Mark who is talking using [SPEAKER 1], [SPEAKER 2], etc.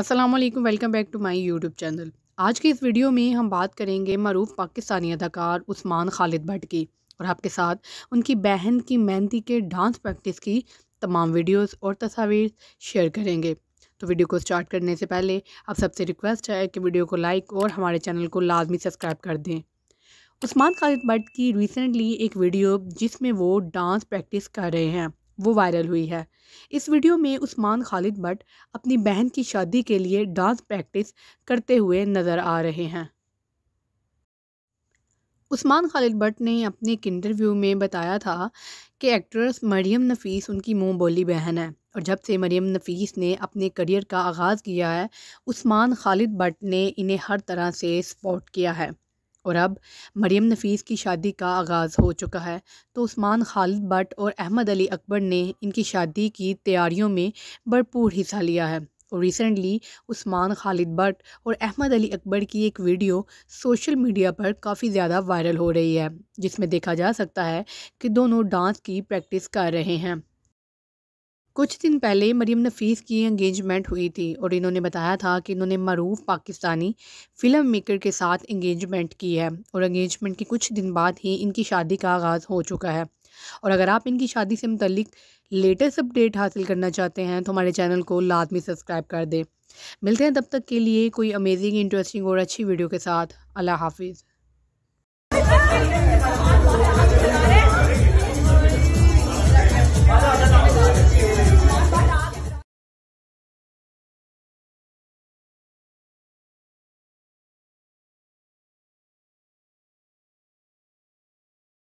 [SPEAKER 1] अस्सलाम वालेकुम welcome back to my YouTube channel आज के इस वीडियो में हम बात करेंगे मरूफ पाकिस्तानी अदाकार उस्मान खालिद भट्ट की और आपके साथ उनकी बहन की मेहंदी के डांस प्रैक्टिस की तमाम वीडियोस और तस्वीर शेयर करेंगे तो वीडियो को स्टार्ट करने से पहले आप सबसे रिक्वेस्ट है कि वीडियो को लाइक और हमारे चैनल को लाजमी सब्सक्राइब कर दें उस्मान खालिद भट्ट की रिसेंटली एक वीडियो जिसमें वो डांस प्रैक्टिस कर रहे हैं वो वायरल हुई है इस वीडियो में उस्मान खालिद भट्ट अपनी बहन की शादी के लिए डांस प्रैक्टिस करते हुए नज़र आ रहे हैं उस्मान खालिद भट्ट ने अपने एक इंटरव्यू में बताया था कि एक्ट्रेस मरियम नफीस उनकी मुँह बोली बहन है और जब से मरियम नफीस ने अपने करियर का आगाज़ किया है उस्मान खालिद भट्ट ने इन्हें हर तरह से सपोर्ट किया है और अब मरियम नफीस की शादी का आगाज़ हो चुका है तो उस्मान खालिद भट्ट और अहमद अली अकबर ने इनकी शादी की तैयारियों में भरपूर हिस्सा लिया है और रिसेंटली उस्मान खालिद भट्ट और अहमद अली अकबर की एक वीडियो सोशल मीडिया पर काफ़ी ज़्यादा वायरल हो रही है जिसमें देखा जा सकता है कि दोनों डांस की प्रैक्टिस कर रहे हैं कुछ दिन पहले मरीम नफीस की इंगेजमेंट हुई थी और इन्होंने बताया था कि इन्होंने मरूफ पाकिस्तानी फ़िल्म मेकर के साथ इंगेजमेंट की है और इंगेजमेंट के कुछ दिन बाद ही इनकी शादी का आगाज़ हो चुका है और अगर आप इनकी शादी से मतलब लेटेस्ट अपडेट हासिल करना चाहते हैं तो हमारे चैनल को लाजमी सब्सक्राइब कर दें मिलते हैं तब तक के लिए कोई अमेजिंग इंटरेस्टिंग और अच्छी वीडियो के साथ अल्लाह हाफिज़